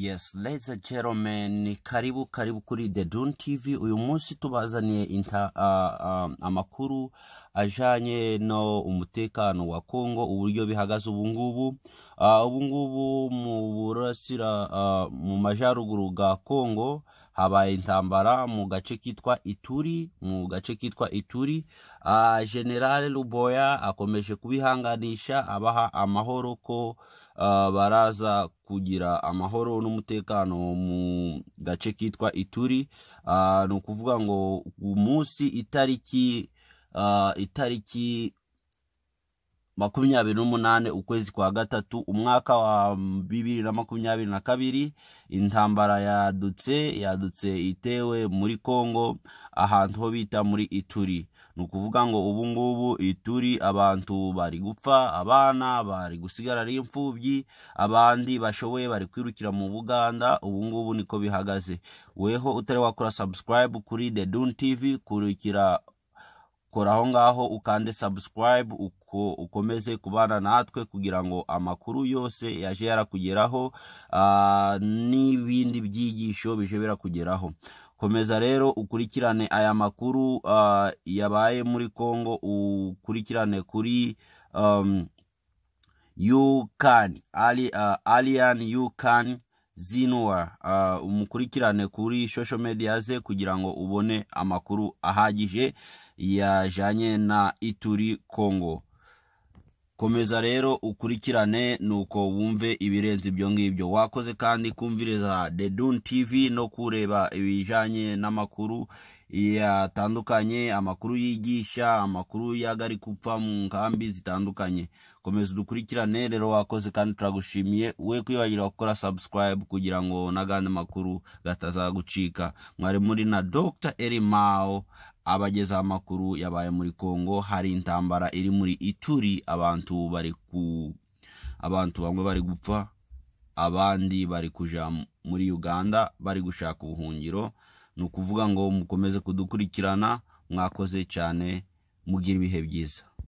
Yes ladies and uh, gentlemen karibu karibu kuri The Dune TV uyu munsi tubazaniye inta uh, um, amakuru ajanye no umutekano wa Kongo uburyo bihagaze ubu ngubu uh, ubu ngubu mu burasira uh, mu majaruguru ga Kongo habaye intambara mu gace kitwa ituri mu gace kitwa ituri ah, generale ruboya akomeje kubihanganisha abaha amahoro ko ah, baraza kugira amahoro n'umutekano mu gace kitwa ituri ah, ni ukuvuga ngo umunsi itariki itariki makumyabiri n'umunani ukwezi kwa gatatu umwaka wa bibiri na makumyabiri na kabiri intambara yadutse yadutse itewe muri kongo ahantu ho bita muri ituri ni ukuvuga ngo ubu ngubu ituri abantu bari gupfa abana bari gusigara ari imfubyi abandi bashoboye bari kwirukira mu buganda ubu ngubu niko bihagaze weho utari wakora subscribe kuri the dune tv kurikira kora aho ngaho ukande subscribe ko ukomeze kubana natwe kugira ngo amakuru yose yaje yarakugeraho n'ibindi byigisho bije birakugeraho komeza rero ukurikirane aya makuru yabaye muri congo ukurikirane kuri yukani um, aliyani yukani zinuwa umukurikirane kuri social media ze kugira ngo ubone amakuru ahagije yajyanye na ituri congo komeza rero ukurikirane nuko wumve ibirenze ibyo ngibyo wakoze kandi kumviriza deduni tivi no kureba ibijyanye n'amakuru yatandukanye amakuru yigisha amakuru y'agari gupfa mu nkambi zitandukanye komeza udukurikirane rero wakoze kandi turagushimiye we kwibagirwa gukora subscribe kugira ngo n'agandi makuru gatazagucika mwari muri na Dr eri mao abagezaho amakuru yabaye muri congo hari intambara iri muri ituri abantu bari ku abantu bamwe bari gupfa abandi bari kuja muri uganda bari gushaka ubuhungiro ni ukuvuga ngo mukomeze kudukurikirana mwakoze cyane mugira ibihe byiza